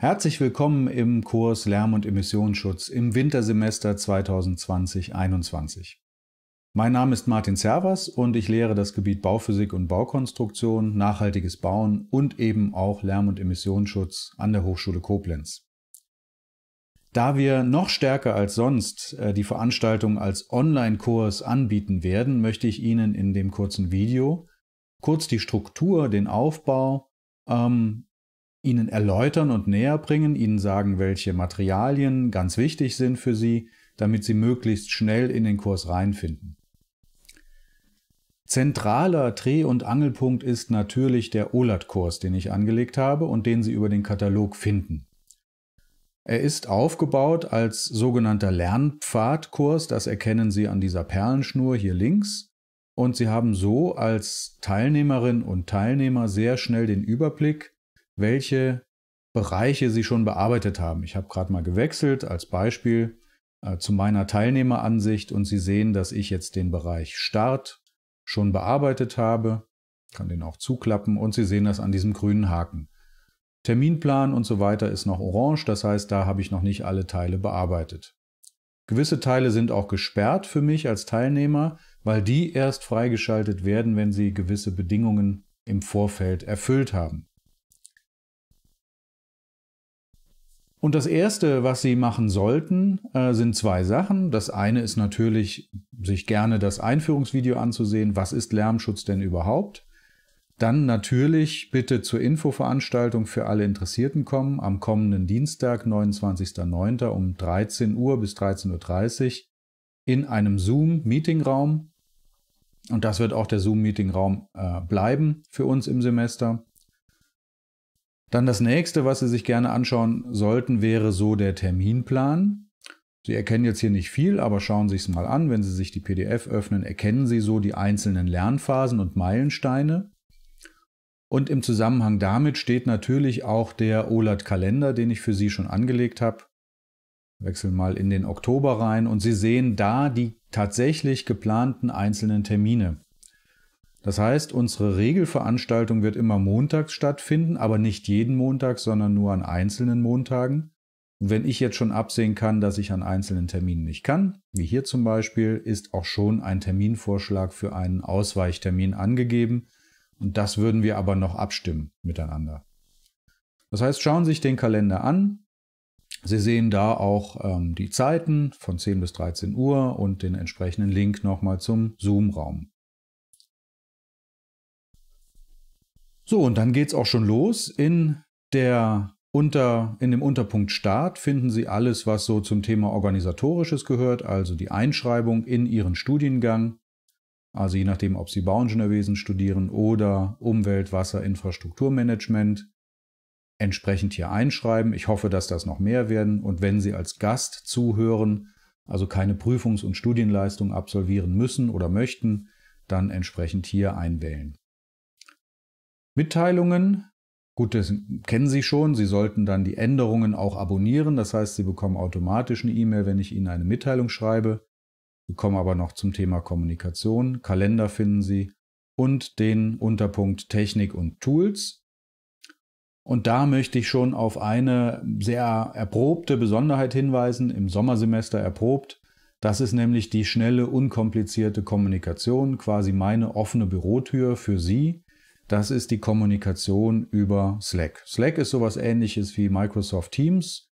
Herzlich willkommen im Kurs Lärm- und Emissionsschutz im Wintersemester 2020-21. Mein Name ist Martin Servas und ich lehre das Gebiet Bauphysik und Baukonstruktion, nachhaltiges Bauen und eben auch Lärm- und Emissionsschutz an der Hochschule Koblenz. Da wir noch stärker als sonst äh, die Veranstaltung als Online-Kurs anbieten werden, möchte ich Ihnen in dem kurzen Video kurz die Struktur, den Aufbau ähm, ihnen erläutern und näher bringen, ihnen sagen, welche Materialien ganz wichtig sind für sie, damit sie möglichst schnell in den Kurs reinfinden. Zentraler Dreh- und Angelpunkt ist natürlich der OLAT-Kurs, den ich angelegt habe und den Sie über den Katalog finden. Er ist aufgebaut als sogenannter Lernpfadkurs, das erkennen Sie an dieser Perlenschnur hier links. Und Sie haben so als Teilnehmerin und Teilnehmer sehr schnell den Überblick, welche Bereiche sie schon bearbeitet haben. Ich habe gerade mal gewechselt als Beispiel äh, zu meiner Teilnehmeransicht und Sie sehen, dass ich jetzt den Bereich Start schon bearbeitet habe. Ich kann den auch zuklappen und Sie sehen das an diesem grünen Haken. Terminplan und so weiter ist noch orange, das heißt, da habe ich noch nicht alle Teile bearbeitet. Gewisse Teile sind auch gesperrt für mich als Teilnehmer, weil die erst freigeschaltet werden, wenn sie gewisse Bedingungen im Vorfeld erfüllt haben. Und das Erste, was Sie machen sollten, äh, sind zwei Sachen. Das eine ist natürlich, sich gerne das Einführungsvideo anzusehen. Was ist Lärmschutz denn überhaupt? Dann natürlich bitte zur Infoveranstaltung für alle Interessierten kommen am kommenden Dienstag, 29.09. um 13 Uhr bis 13.30 Uhr in einem Zoom-Meetingraum. Und das wird auch der Zoom-Meetingraum äh, bleiben für uns im Semester. Dann das nächste, was Sie sich gerne anschauen sollten, wäre so der Terminplan. Sie erkennen jetzt hier nicht viel, aber schauen Sie es mal an. Wenn Sie sich die PDF öffnen, erkennen Sie so die einzelnen Lernphasen und Meilensteine. Und im Zusammenhang damit steht natürlich auch der OLAT-Kalender, den ich für Sie schon angelegt habe. Wechseln mal in den Oktober rein und Sie sehen da die tatsächlich geplanten einzelnen Termine. Das heißt, unsere Regelveranstaltung wird immer montags stattfinden, aber nicht jeden Montag, sondern nur an einzelnen Montagen. Und wenn ich jetzt schon absehen kann, dass ich an einzelnen Terminen nicht kann, wie hier zum Beispiel, ist auch schon ein Terminvorschlag für einen Ausweichtermin angegeben. Und das würden wir aber noch abstimmen miteinander. Das heißt, schauen Sie sich den Kalender an. Sie sehen da auch ähm, die Zeiten von 10 bis 13 Uhr und den entsprechenden Link nochmal zum Zoom-Raum. So, und dann geht es auch schon los. In der unter, in dem Unterpunkt Start finden Sie alles, was so zum Thema Organisatorisches gehört, also die Einschreibung in Ihren Studiengang, also je nachdem, ob Sie Bauingenieurwesen studieren oder Umwelt-, Wasser-, Infrastrukturmanagement, entsprechend hier einschreiben. Ich hoffe, dass das noch mehr werden. Und wenn Sie als Gast zuhören, also keine Prüfungs- und Studienleistung absolvieren müssen oder möchten, dann entsprechend hier einwählen. Mitteilungen. Gut, das kennen Sie schon. Sie sollten dann die Änderungen auch abonnieren. Das heißt, Sie bekommen automatisch eine E-Mail, wenn ich Ihnen eine Mitteilung schreibe. Wir kommen aber noch zum Thema Kommunikation. Kalender finden Sie und den Unterpunkt Technik und Tools. Und da möchte ich schon auf eine sehr erprobte Besonderheit hinweisen, im Sommersemester erprobt. Das ist nämlich die schnelle, unkomplizierte Kommunikation, quasi meine offene Bürotür für Sie. Das ist die Kommunikation über Slack. Slack ist sowas ähnliches wie Microsoft Teams,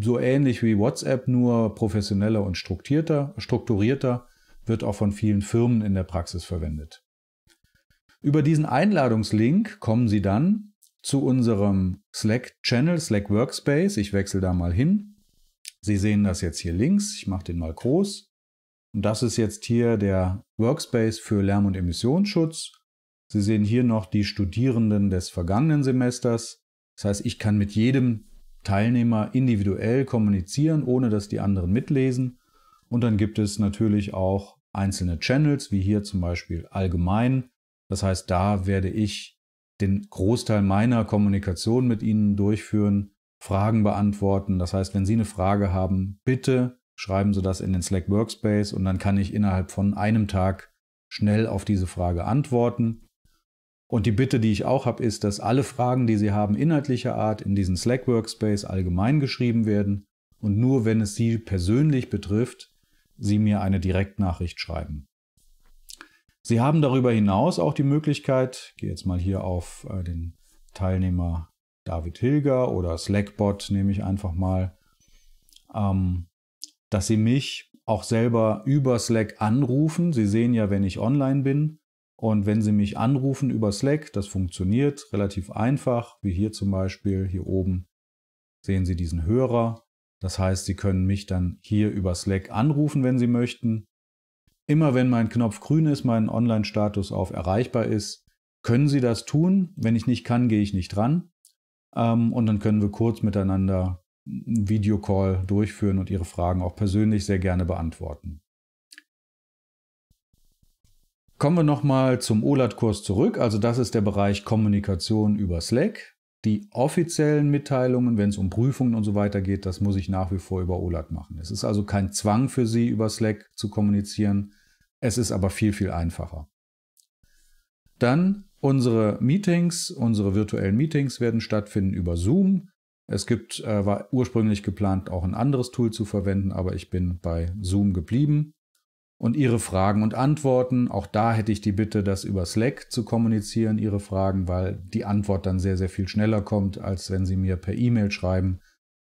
so ähnlich wie WhatsApp, nur professioneller und strukturierter, strukturierter, wird auch von vielen Firmen in der Praxis verwendet. Über diesen Einladungslink kommen Sie dann zu unserem Slack-Channel, Slack Workspace. Ich wechsle da mal hin. Sie sehen das jetzt hier links. Ich mache den mal groß. Und das ist jetzt hier der Workspace für Lärm- und Emissionsschutz. Sie sehen hier noch die Studierenden des vergangenen Semesters. Das heißt, ich kann mit jedem Teilnehmer individuell kommunizieren, ohne dass die anderen mitlesen. Und dann gibt es natürlich auch einzelne Channels, wie hier zum Beispiel allgemein. Das heißt, da werde ich den Großteil meiner Kommunikation mit Ihnen durchführen, Fragen beantworten. Das heißt, wenn Sie eine Frage haben, bitte schreiben Sie das in den Slack Workspace und dann kann ich innerhalb von einem Tag schnell auf diese Frage antworten. Und die Bitte, die ich auch habe, ist, dass alle Fragen, die Sie haben, inhaltlicher Art in diesen Slack Workspace allgemein geschrieben werden und nur wenn es Sie persönlich betrifft, Sie mir eine Direktnachricht schreiben. Sie haben darüber hinaus auch die Möglichkeit, ich gehe jetzt mal hier auf äh, den Teilnehmer David Hilger oder Slackbot nehme ich einfach mal, ähm, dass Sie mich auch selber über Slack anrufen. Sie sehen ja, wenn ich online bin. Und wenn Sie mich anrufen über Slack, das funktioniert relativ einfach, wie hier zum Beispiel, hier oben sehen Sie diesen Hörer. Das heißt, Sie können mich dann hier über Slack anrufen, wenn Sie möchten. Immer wenn mein Knopf grün ist, mein Online-Status auf erreichbar ist, können Sie das tun. Wenn ich nicht kann, gehe ich nicht dran. Ähm, und dann können wir kurz miteinander einen Videocall durchführen und Ihre Fragen auch persönlich sehr gerne beantworten. Kommen wir nochmal zum OLAT-Kurs zurück. Also das ist der Bereich Kommunikation über Slack. Die offiziellen Mitteilungen, wenn es um Prüfungen und so weiter geht, das muss ich nach wie vor über OLAT machen. Es ist also kein Zwang für Sie, über Slack zu kommunizieren. Es ist aber viel, viel einfacher. Dann unsere Meetings, unsere virtuellen Meetings werden stattfinden über Zoom. Es gibt, äh, war ursprünglich geplant, auch ein anderes Tool zu verwenden, aber ich bin bei Zoom geblieben und Ihre Fragen und Antworten. Auch da hätte ich die Bitte, das über Slack zu kommunizieren, Ihre Fragen, weil die Antwort dann sehr, sehr viel schneller kommt, als wenn Sie mir per E-Mail schreiben.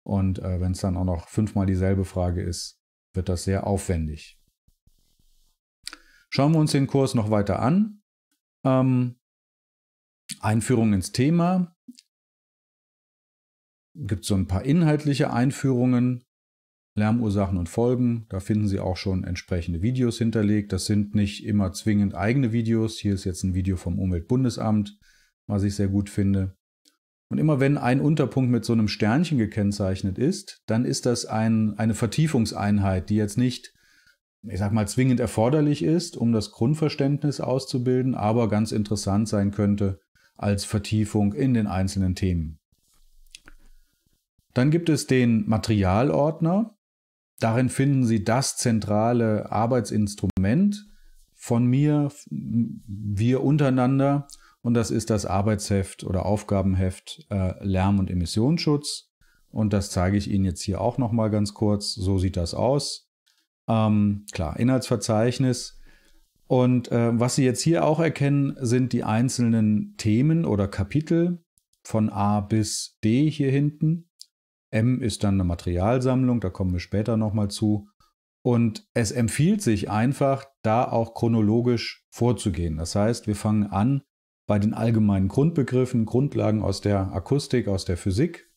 Und äh, wenn es dann auch noch fünfmal dieselbe Frage ist, wird das sehr aufwendig. Schauen wir uns den Kurs noch weiter an. Ähm, Einführung ins Thema. Gibt so ein paar inhaltliche Einführungen. Lärmursachen und Folgen. Da finden Sie auch schon entsprechende Videos hinterlegt. Das sind nicht immer zwingend eigene Videos. Hier ist jetzt ein Video vom Umweltbundesamt, was ich sehr gut finde. Und immer wenn ein Unterpunkt mit so einem Sternchen gekennzeichnet ist, dann ist das ein, eine Vertiefungseinheit, die jetzt nicht, ich sag mal, zwingend erforderlich ist, um das Grundverständnis auszubilden, aber ganz interessant sein könnte als Vertiefung in den einzelnen Themen. Dann gibt es den Materialordner. Darin finden Sie das zentrale Arbeitsinstrument von mir, wir untereinander. Und das ist das Arbeitsheft oder Aufgabenheft äh, Lärm- und Emissionsschutz. Und das zeige ich Ihnen jetzt hier auch nochmal ganz kurz. So sieht das aus. Ähm, klar, Inhaltsverzeichnis. Und äh, was Sie jetzt hier auch erkennen, sind die einzelnen Themen oder Kapitel von A bis D hier hinten. M ist dann eine Materialsammlung, da kommen wir später nochmal zu. Und es empfiehlt sich einfach, da auch chronologisch vorzugehen. Das heißt, wir fangen an bei den allgemeinen Grundbegriffen, Grundlagen aus der Akustik, aus der Physik.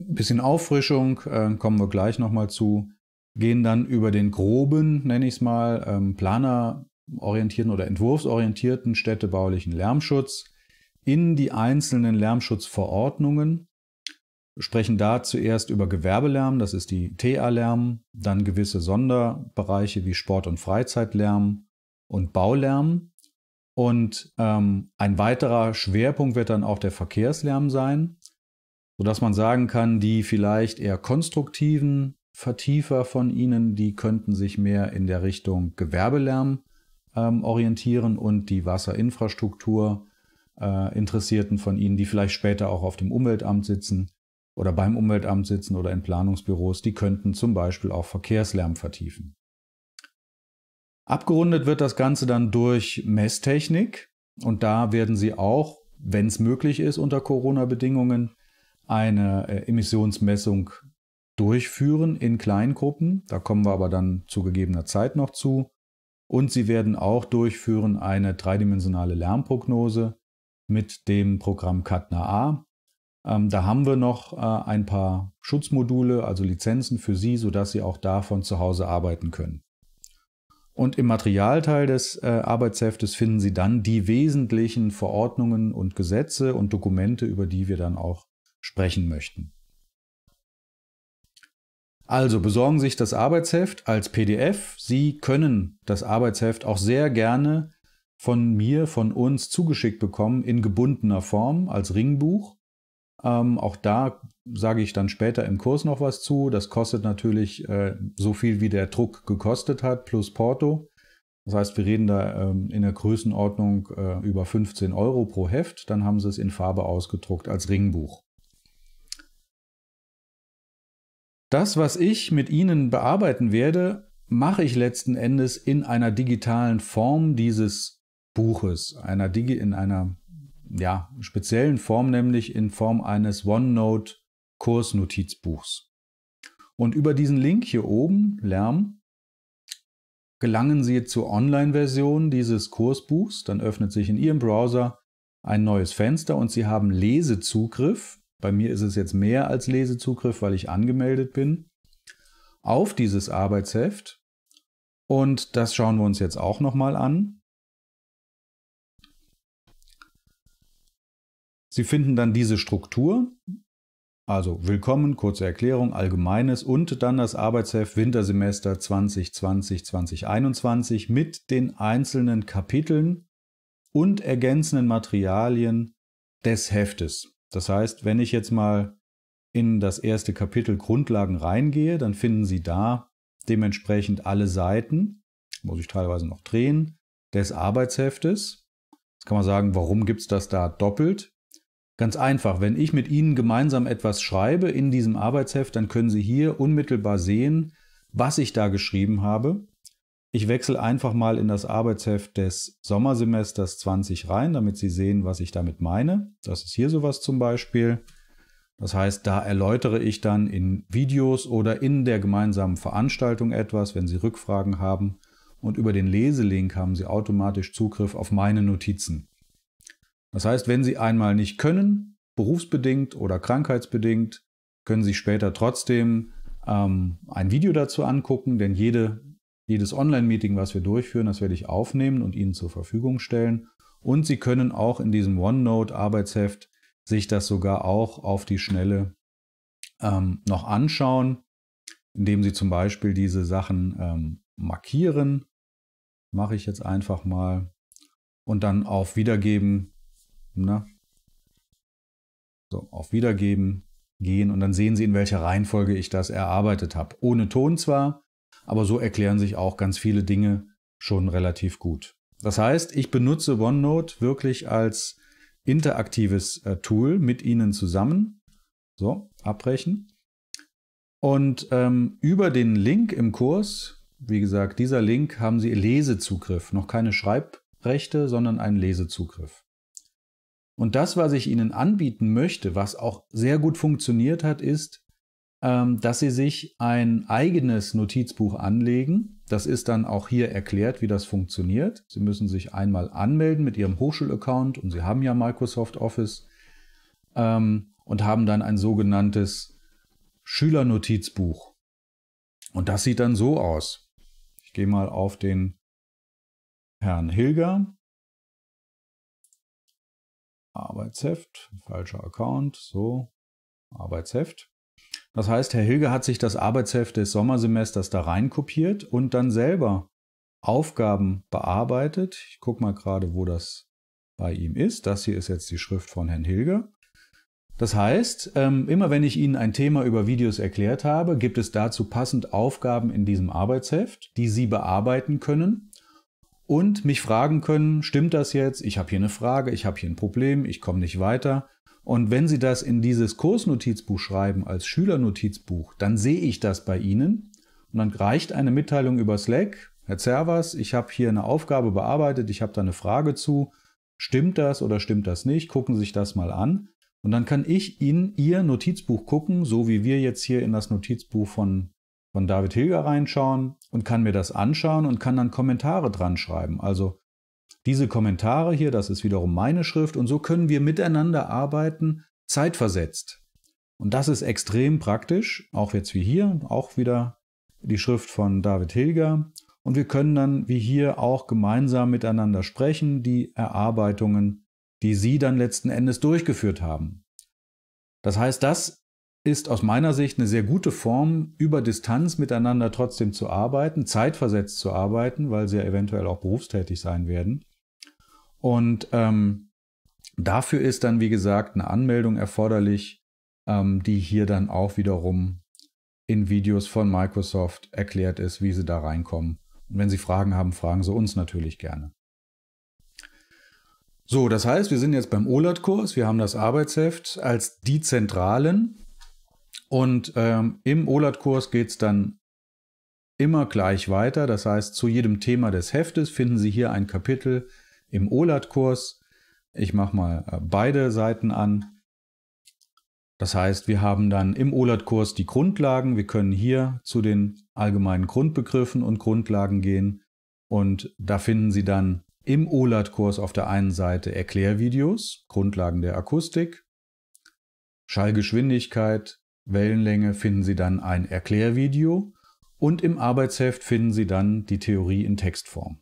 Ein bisschen Auffrischung, äh, kommen wir gleich nochmal zu. Gehen dann über den groben, nenne ich es mal, ähm, planerorientierten oder entwurfsorientierten städtebaulichen Lärmschutz in die einzelnen Lärmschutzverordnungen sprechen da zuerst über Gewerbelärm, das ist die TA-Lärm, dann gewisse Sonderbereiche wie Sport- und Freizeitlärm und Baulärm. Und ähm, ein weiterer Schwerpunkt wird dann auch der Verkehrslärm sein, sodass man sagen kann, die vielleicht eher konstruktiven Vertiefer von Ihnen, die könnten sich mehr in der Richtung Gewerbelärm ähm, orientieren und die Wasserinfrastruktur äh, Interessierten von Ihnen, die vielleicht später auch auf dem Umweltamt sitzen, oder beim Umweltamt sitzen oder in Planungsbüros, die könnten zum Beispiel auch Verkehrslärm vertiefen. Abgerundet wird das Ganze dann durch Messtechnik und da werden Sie auch, wenn es möglich ist unter Corona-Bedingungen, eine äh, Emissionsmessung durchführen in Kleingruppen. Da kommen wir aber dann zu gegebener Zeit noch zu. Und Sie werden auch durchführen eine dreidimensionale Lärmprognose mit dem Programm CATNA A ähm, da haben wir noch äh, ein paar Schutzmodule, also Lizenzen für Sie, sodass Sie auch davon zu Hause arbeiten können. Und im Materialteil des äh, Arbeitsheftes finden Sie dann die wesentlichen Verordnungen und Gesetze und Dokumente, über die wir dann auch sprechen möchten. Also besorgen Sie sich das Arbeitsheft als PDF. Sie können das Arbeitsheft auch sehr gerne von mir, von uns zugeschickt bekommen in gebundener Form als Ringbuch. Ähm, auch da sage ich dann später im Kurs noch was zu. Das kostet natürlich äh, so viel, wie der Druck gekostet hat, plus Porto. Das heißt, wir reden da ähm, in der Größenordnung äh, über 15 Euro pro Heft. Dann haben sie es in Farbe ausgedruckt als Ringbuch. Das, was ich mit Ihnen bearbeiten werde, mache ich letzten Endes in einer digitalen Form dieses Buches, einer Digi in einer ja, speziellen Form, nämlich in Form eines OneNote-Kursnotizbuchs. Und über diesen Link hier oben, Lärm, gelangen Sie zur Online-Version dieses Kursbuchs. Dann öffnet sich in Ihrem Browser ein neues Fenster und Sie haben Lesezugriff. Bei mir ist es jetzt mehr als Lesezugriff, weil ich angemeldet bin. Auf dieses Arbeitsheft. Und das schauen wir uns jetzt auch nochmal an. Sie finden dann diese Struktur, also Willkommen, kurze Erklärung, Allgemeines und dann das Arbeitsheft Wintersemester 2020-2021 mit den einzelnen Kapiteln und ergänzenden Materialien des Heftes. Das heißt, wenn ich jetzt mal in das erste Kapitel Grundlagen reingehe, dann finden Sie da dementsprechend alle Seiten, muss ich teilweise noch drehen, des Arbeitsheftes. Jetzt kann man sagen, warum gibt es das da doppelt? Ganz einfach, wenn ich mit Ihnen gemeinsam etwas schreibe in diesem Arbeitsheft, dann können Sie hier unmittelbar sehen, was ich da geschrieben habe. Ich wechsle einfach mal in das Arbeitsheft des Sommersemesters 20 rein, damit Sie sehen, was ich damit meine. Das ist hier sowas zum Beispiel. Das heißt, da erläutere ich dann in Videos oder in der gemeinsamen Veranstaltung etwas, wenn Sie Rückfragen haben. Und über den Leselink haben Sie automatisch Zugriff auf meine Notizen. Das heißt, wenn Sie einmal nicht können, berufsbedingt oder krankheitsbedingt, können Sie später trotzdem ähm, ein Video dazu angucken, denn jede, jedes Online-Meeting, was wir durchführen, das werde ich aufnehmen und Ihnen zur Verfügung stellen. Und Sie können auch in diesem OneNote-Arbeitsheft sich das sogar auch auf die Schnelle ähm, noch anschauen, indem Sie zum Beispiel diese Sachen ähm, markieren. Mache ich jetzt einfach mal. Und dann auf Wiedergeben na? Ne? So, auf Wiedergeben gehen und dann sehen Sie, in welcher Reihenfolge ich das erarbeitet habe. Ohne Ton zwar, aber so erklären sich auch ganz viele Dinge schon relativ gut. Das heißt, ich benutze OneNote wirklich als interaktives äh, Tool mit Ihnen zusammen. So, abbrechen. Und ähm, über den Link im Kurs, wie gesagt, dieser Link haben Sie Lesezugriff, noch keine Schreibrechte, sondern einen Lesezugriff. Und das, was ich Ihnen anbieten möchte, was auch sehr gut funktioniert hat, ist, ähm, dass Sie sich ein eigenes Notizbuch anlegen. Das ist dann auch hier erklärt, wie das funktioniert. Sie müssen sich einmal anmelden mit Ihrem Hochschulaccount und Sie haben ja Microsoft Office ähm, und haben dann ein sogenanntes Schülernotizbuch. Und das sieht dann so aus. Ich gehe mal auf den Herrn Hilger Arbeitsheft, falscher Account, so, Arbeitsheft. Das heißt, Herr Hilge hat sich das Arbeitsheft des Sommersemesters da reinkopiert und dann selber Aufgaben bearbeitet. Ich gucke mal gerade, wo das bei ihm ist. Das hier ist jetzt die Schrift von Herrn Hilge. Das heißt, ähm, immer wenn ich Ihnen ein Thema über Videos erklärt habe, gibt es dazu passend Aufgaben in diesem Arbeitsheft, die Sie bearbeiten können und mich fragen können, stimmt das jetzt? Ich habe hier eine Frage, ich habe hier ein Problem, ich komme nicht weiter. Und wenn Sie das in dieses Kursnotizbuch schreiben als Schülernotizbuch, dann sehe ich das bei Ihnen und dann reicht eine Mitteilung über Slack. Herr Zervas, ich habe hier eine Aufgabe bearbeitet, ich habe da eine Frage zu. Stimmt das oder stimmt das nicht? Gucken Sie sich das mal an. Und dann kann ich in Ihr Notizbuch gucken, so wie wir jetzt hier in das Notizbuch von von David Hilger reinschauen und kann mir das anschauen und kann dann Kommentare dran schreiben. Also diese Kommentare hier, das ist wiederum meine Schrift und so können wir miteinander arbeiten, zeitversetzt. Und das ist extrem praktisch, auch jetzt wie hier, auch wieder die Schrift von David Hilger. Und wir können dann wie hier auch gemeinsam miteinander sprechen, die Erarbeitungen, die Sie dann letzten Endes durchgeführt haben. Das heißt, das ist aus meiner Sicht eine sehr gute Form, über Distanz miteinander trotzdem zu arbeiten, zeitversetzt zu arbeiten, weil sie ja eventuell auch berufstätig sein werden. Und ähm, dafür ist dann, wie gesagt, eine Anmeldung erforderlich, ähm, die hier dann auch wiederum in Videos von Microsoft erklärt ist, wie sie da reinkommen. Und wenn Sie Fragen haben, fragen Sie uns natürlich gerne. So, das heißt, wir sind jetzt beim OLAT-Kurs. Wir haben das Arbeitsheft als die zentralen und ähm, im OLAT-Kurs geht es dann immer gleich weiter. Das heißt, zu jedem Thema des Heftes finden Sie hier ein Kapitel im OLAT-Kurs. Ich mache mal äh, beide Seiten an. Das heißt, wir haben dann im OLAT-Kurs die Grundlagen. Wir können hier zu den allgemeinen Grundbegriffen und Grundlagen gehen. Und da finden Sie dann im OLAT-Kurs auf der einen Seite Erklärvideos, Grundlagen der Akustik, Schallgeschwindigkeit, Wellenlänge finden Sie dann ein Erklärvideo und im Arbeitsheft finden Sie dann die Theorie in Textform.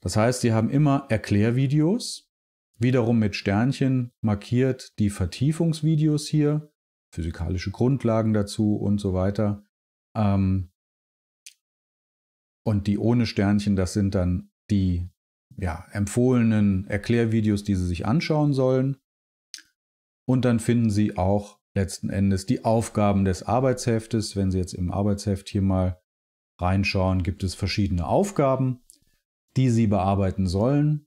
Das heißt, Sie haben immer Erklärvideos, wiederum mit Sternchen markiert die Vertiefungsvideos hier, physikalische Grundlagen dazu und so weiter. Ähm, und die ohne Sternchen, das sind dann die ja, empfohlenen Erklärvideos, die Sie sich anschauen sollen. Und dann finden Sie auch letzten Endes die Aufgaben des Arbeitsheftes. Wenn Sie jetzt im Arbeitsheft hier mal reinschauen, gibt es verschiedene Aufgaben, die Sie bearbeiten sollen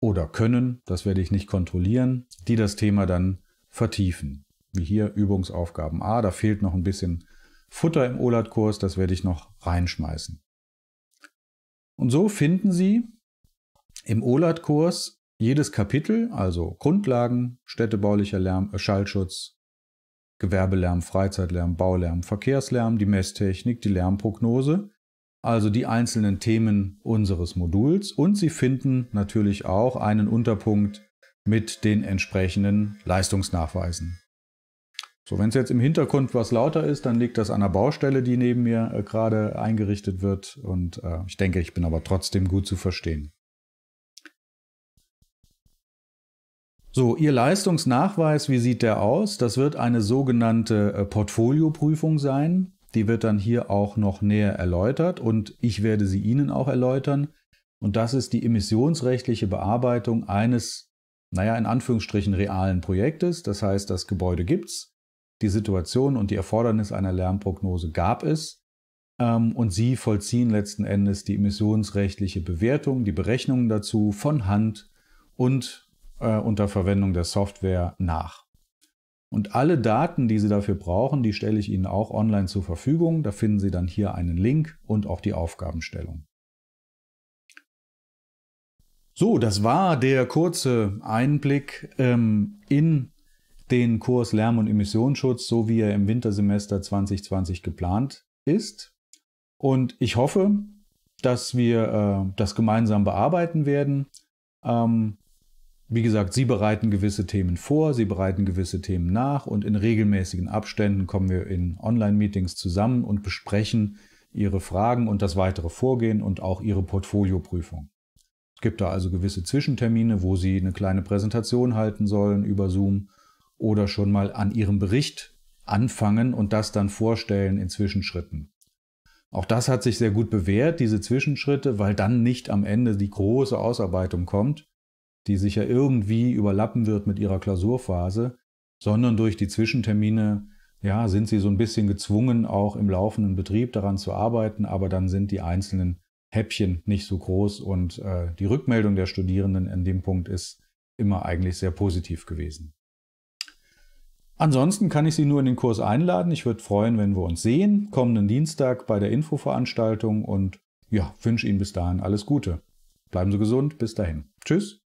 oder können, das werde ich nicht kontrollieren, die das Thema dann vertiefen. Wie hier Übungsaufgaben A, da fehlt noch ein bisschen Futter im OLAT-Kurs, das werde ich noch reinschmeißen. Und so finden Sie im OLAT-Kurs jedes Kapitel, also Grundlagen, städtebaulicher Lärm, äh, Schallschutz, Gewerbelärm, Freizeitlärm, Baulärm, Verkehrslärm, die Messtechnik, die Lärmprognose, also die einzelnen Themen unseres Moduls und Sie finden natürlich auch einen Unterpunkt mit den entsprechenden Leistungsnachweisen. So, wenn es jetzt im Hintergrund was lauter ist, dann liegt das an der Baustelle, die neben mir äh, gerade eingerichtet wird und äh, ich denke, ich bin aber trotzdem gut zu verstehen. So, Ihr Leistungsnachweis, wie sieht der aus? Das wird eine sogenannte äh, Portfolioprüfung sein. Die wird dann hier auch noch näher erläutert und ich werde sie Ihnen auch erläutern. Und das ist die emissionsrechtliche Bearbeitung eines, naja, in Anführungsstrichen realen Projektes. Das heißt, das Gebäude gibt's, die Situation und die Erfordernis einer Lärmprognose gab es. Ähm, und Sie vollziehen letzten Endes die emissionsrechtliche Bewertung, die Berechnungen dazu von Hand und äh, unter Verwendung der Software nach. Und alle Daten, die Sie dafür brauchen, die stelle ich Ihnen auch online zur Verfügung. Da finden Sie dann hier einen Link und auch die Aufgabenstellung. So, das war der kurze Einblick ähm, in den Kurs Lärm- und Emissionsschutz, so wie er im Wintersemester 2020 geplant ist. Und ich hoffe, dass wir äh, das gemeinsam bearbeiten werden. Ähm, wie gesagt, Sie bereiten gewisse Themen vor, Sie bereiten gewisse Themen nach und in regelmäßigen Abständen kommen wir in Online-Meetings zusammen und besprechen Ihre Fragen und das weitere Vorgehen und auch Ihre Portfolioprüfung. Es gibt da also gewisse Zwischentermine, wo Sie eine kleine Präsentation halten sollen über Zoom oder schon mal an Ihrem Bericht anfangen und das dann vorstellen in Zwischenschritten. Auch das hat sich sehr gut bewährt, diese Zwischenschritte, weil dann nicht am Ende die große Ausarbeitung kommt, die sich ja irgendwie überlappen wird mit ihrer Klausurphase, sondern durch die Zwischentermine, ja, sind sie so ein bisschen gezwungen, auch im laufenden Betrieb daran zu arbeiten, aber dann sind die einzelnen Häppchen nicht so groß und äh, die Rückmeldung der Studierenden in dem Punkt ist immer eigentlich sehr positiv gewesen. Ansonsten kann ich Sie nur in den Kurs einladen. Ich würde freuen, wenn wir uns sehen, kommenden Dienstag bei der Infoveranstaltung und ja, wünsche Ihnen bis dahin alles Gute. Bleiben Sie gesund, bis dahin. Tschüss.